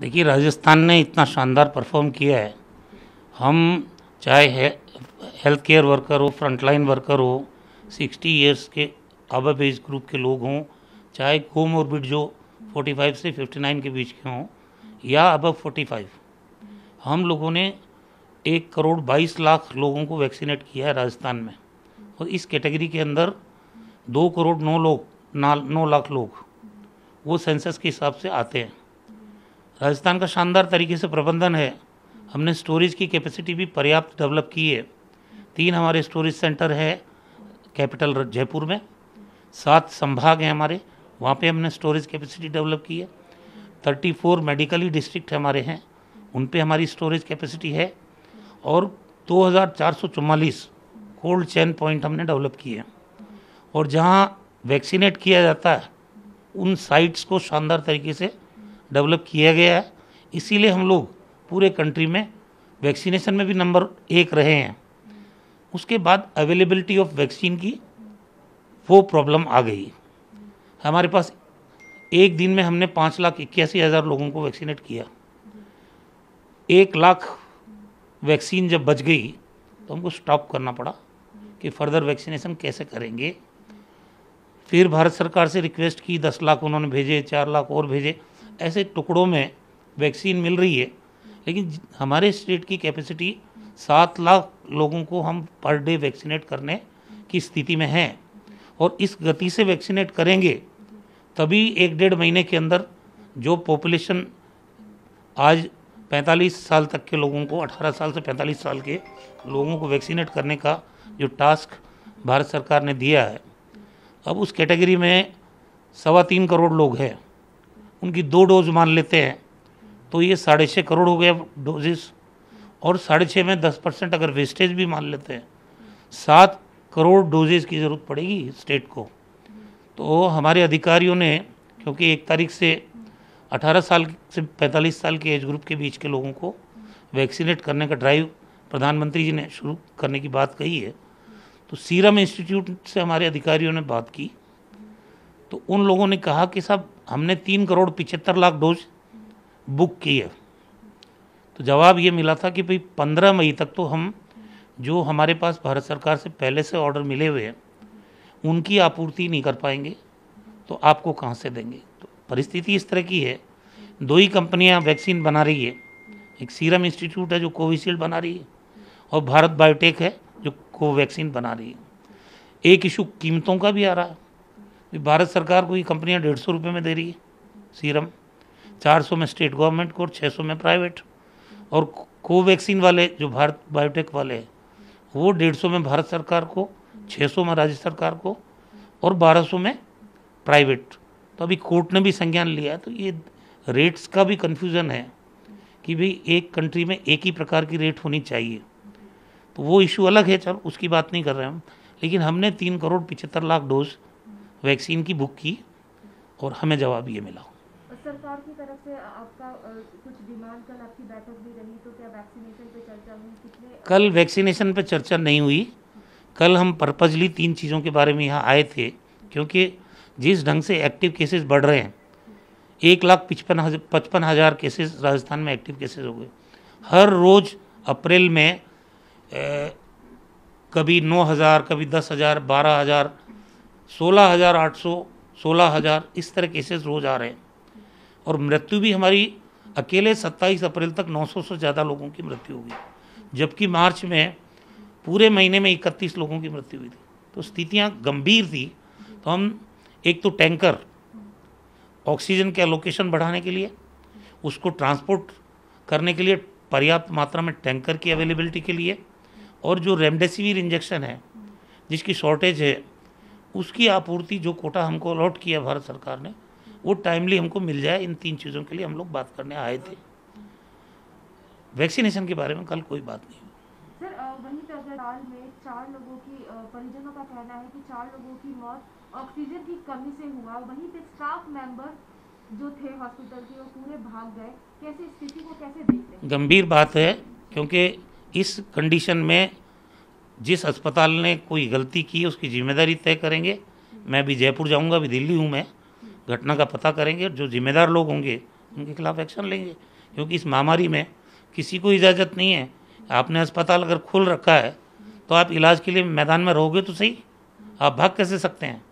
देखिए राजस्थान ने इतना शानदार परफॉर्म किया है हम चाहे हेल्थ केयर वर्कर हो फ्रंटलाइन वर्कर हो सिक्सटी ईयर्स के अबब एज ग्रुप के लोग हों चाहे कोम ऑर्बिट जो 45 से 59 के बीच के हों या अब 45 हम लोगों ने एक करोड़ बाईस लाख लोगों को वैक्सीनेट किया है राजस्थान में और इस कैटेगरी के अंदर दो करोड़ नौ लोग नौ लाख लोग वो सेंसस के हिसाब से आते हैं राजस्थान का शानदार तरीके से प्रबंधन है हमने स्टोरेज की कैपेसिटी भी पर्याप्त डेवलप की है तीन हमारे स्टोरेज सेंटर है कैपिटल जयपुर में सात संभाग हैं हमारे वहाँ पे हमने स्टोरेज कैपेसिटी डेवलप की है थर्टी फोर मेडिकली डिस्ट्रिक्ट हमारे हैं उन पे हमारी स्टोरेज कैपेसिटी है और दो कोल्ड चैन पॉइंट हमने डेवलप किए हैं और जहाँ वैक्सीनेट किया जाता है उन साइट्स को शानदार तरीके से डेवलप किया गया है इसीलिए हम लोग पूरे कंट्री में वैक्सीनेशन में भी नंबर एक रहे हैं उसके बाद अवेलेबिलिटी ऑफ वैक्सीन की वो प्रॉब्लम आ गई हमारे पास एक दिन में हमने पाँच लाख इक्यासी हज़ार लोगों को वैक्सीनेट किया एक लाख वैक्सीन जब बच गई तो हमको स्टॉप करना पड़ा कि फर्दर वैक्सीनेशन कैसे करेंगे फिर भारत सरकार से रिक्वेस्ट की दस लाख उन्होंने भेजे चार लाख और भेजे ऐसे टुकड़ों में वैक्सीन मिल रही है लेकिन हमारे स्टेट की कैपेसिटी सात लाख लोगों को हम पर डे वैक्सीनेट करने की स्थिति में हैं और इस गति से वैक्सीनेट करेंगे तभी एक डेढ़ महीने के अंदर जो पॉपुलेशन आज 45 साल तक के लोगों को 18 साल से 45 साल के लोगों को वैक्सीनेट करने का जो टास्क भारत सरकार ने दिया है अब उस कैटेगरी में सवा तीन करोड़ लोग हैं उनकी दो डोज मान लेते हैं तो ये साढ़े छः करोड़ हो गया डोजेस और साढ़े छः में दस परसेंट अगर वेस्टेज भी मान लेते हैं सात करोड़ डोजेज की ज़रूरत पड़ेगी स्टेट को तो हमारे अधिकारियों ने क्योंकि एक तारीख से 18 साल से 45 साल के एज ग्रुप के बीच के लोगों को वैक्सीनेट करने का ड्राइव प्रधानमंत्री जी ने शुरू करने की बात कही है तो सीरम इंस्टीट्यूट से हमारे अधिकारियों ने बात की तो उन लोगों ने कहा कि साहब हमने तीन करोड़ पिछहत्तर लाख डोज बुक की है तो जवाब ये मिला था कि भाई पंद्रह मई तक तो हम जो हमारे पास भारत सरकार से पहले से ऑर्डर मिले हुए हैं उनकी आपूर्ति नहीं कर पाएंगे तो आपको कहाँ से देंगे तो परिस्थिति इस तरह की है दो ही कंपनियाँ वैक्सीन बना रही है एक सीरम इंस्टीट्यूट है जो कोविशील्ड बना रही है और भारत बायोटेक है जो कोवैक्सीन बना रही है एक इशू कीमतों का भी आ रहा है भारत सरकार को ये कंपनियाँ डेढ़ सौ रुपये में दे रही है सीरम चार सौ में स्टेट गवर्नमेंट को और छः सौ में प्राइवेट और कोवैक्सीन वाले जो भारत बायोटेक वाले हैं वो डेढ़ सौ में भारत सरकार को छः सौ में राज्य सरकार को और बारह सौ में प्राइवेट तो अभी कोर्ट ने भी संज्ञान लिया है तो ये रेट्स का भी कन्फ्यूज़न है कि भाई एक कंट्री में एक ही प्रकार की रेट होनी चाहिए तो वो इशू अलग है चल उसकी बात नहीं कर रहे हम लेकिन हमने तीन करोड़ पिचहत्तर लाख डोज़ वैक्सीन की बुक की और हमें जवाब ये मिला सरकार की तरफ से आपका कुछ डिमांड कल आपकी बैठक भी रही तो क्या वैक्सीनेशन पे चर्चा हुई कल वैक्सीनेशन पे चर्चा नहीं हुई कल हम पर्पजली तीन चीज़ों के बारे में यहाँ आए थे क्योंकि जिस ढंग से एक्टिव केसेस बढ़ रहे हैं एक लाख पचपन हज़ार पचपन हज़ार केसेज राजस्थान में एक्टिव केसेस हो गए हर रोज़ अप्रैल में ए, कभी नौ हज़ार कभी दस हज़ार बारह हज़ार सोलह हज़ार आठ सौ सोलह हज़ार इस तरह केसेस रोज आ रहे हैं और मृत्यु भी हमारी अकेले 27 अप्रैल तक 900 से ज़्यादा लोगों की मृत्यु हुई जबकि मार्च में पूरे महीने में 31 लोगों की मृत्यु हुई थी तो स्थितियाँ गंभीर थी तो हम एक तो टैंकर ऑक्सीजन के एलोकेशन बढ़ाने के लिए उसको ट्रांसपोर्ट करने के लिए पर्याप्त मात्रा में टैंकर की अवेलेबिलिटी के लिए और जो रेमडेसिविर इंजेक्शन है जिसकी शॉर्टेज है उसकी आपूर्ति जो कोटा हमको अलॉट किया भारत सरकार ने वो टाइमली हमको मिल जाए इन तीन चीज़ों के लिए हम लोग बात करने आए थे वैक्सीनेशन के बारे में कल कोई बात नहीं सर वहीं अगर हाल में चार लोगों की परिजनों का कहना है कि चार लोगों की मौत ऑक्सीजन की कमी से हुआ वहीं पे स्टाफ मेंबर जो थे हॉस्पिटल के वो पूरे भाग गए कैसे स्थिति को कैसे देखते गंभीर बात है क्योंकि इस कंडीशन में जिस अस्पताल ने कोई गलती की उसकी जिम्मेदारी तय करेंगे मैं भी जयपुर जाऊंगा अभी दिल्ली हूँ मैं घटना का पता करेंगे और जो जिम्मेदार लोग होंगे उनके खिलाफ एक्शन लेंगे क्योंकि इस महामारी में किसी को इजाज़त नहीं है आपने अस्पताल अगर खोल रखा है तो आप इलाज के लिए मैदान में रहोगे तो सही आप भाग कैसे सकते हैं